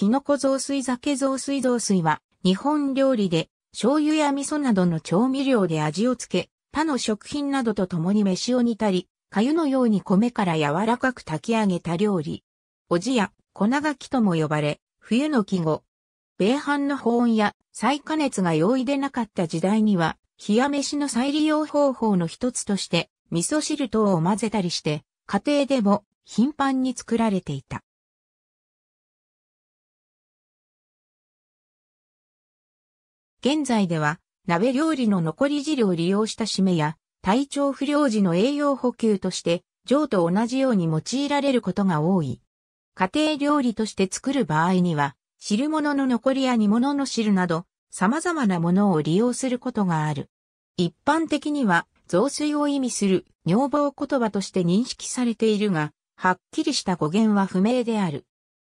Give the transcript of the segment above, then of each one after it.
キノコ雑炊酒雑炊雑炊は、日本料理で、醤油や味噌などの調味料で味をつけ、他の食品などと共に飯を煮たり、粥のように米から柔らかく炊き上げた料理。おじや、粉がきとも呼ばれ、冬の季語。米飯の保温や再加熱が容易でなかった時代には、冷や飯の再利用方法の一つとして、味噌汁等を混ぜたりして、家庭でも頻繁に作られていた。現在では、鍋料理の残り汁を利用した締めや、体調不良時の栄養補給として、上と同じように用いられることが多い。家庭料理として作る場合には、汁物の残りや煮物の汁など、様々なものを利用することがある。一般的には、増水を意味する女房言葉として認識されているが、はっきりした語源は不明である。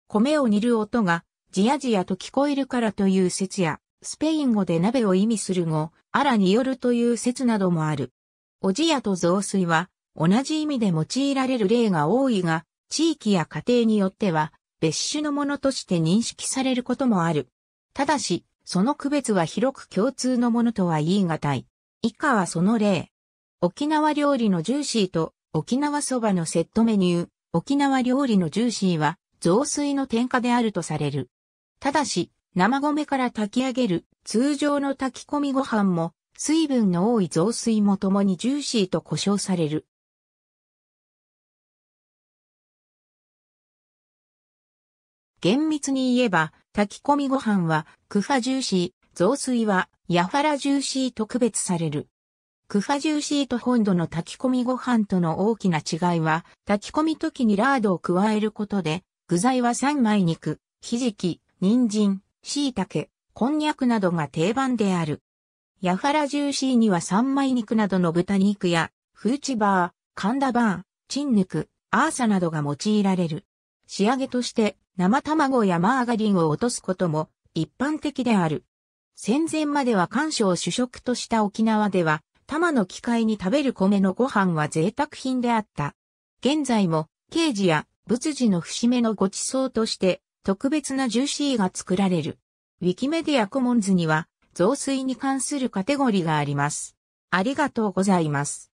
米を煮る音が、じやじやと聞こえるからという説や、スペイン語で鍋を意味する語、アラによるという説などもある。おじやと雑炊は、同じ意味で用いられる例が多いが、地域や家庭によっては、別種のものとして認識されることもある。ただし、その区別は広く共通のものとは言い難い。以下はその例。沖縄料理のジューシーと沖縄そばのセットメニュー、沖縄料理のジューシーは雑炊の添加であるとされる。ただし、生米から炊き上げる通常の炊き込みご飯も水分の多い雑炊もともにジューシーと呼称される。厳密に言えば炊き込みご飯はクファジューシー、雑炊はヤファラジューシーと区別される。クファジューシーと本土の炊き込みご飯との大きな違いは炊き込み時にラードを加えることで具材は三枚肉、ひじき、人参、椎茸、こんにゃくなどが定番である。ヤハラジューシーには三枚肉などの豚肉や、フーチバー、カンダバーチンヌク、アーサなどが用いられる。仕上げとして生卵やマーガリンを落とすことも一般的である。戦前までは干渉を主食とした沖縄では、玉の機械に食べる米のご飯は贅沢品であった。現在も、刑事や仏事の節目のご馳走として、特別なジューシーが作られる。ウィキメディアコモンズには、増水に関するカテゴリーがあります。ありがとうございます。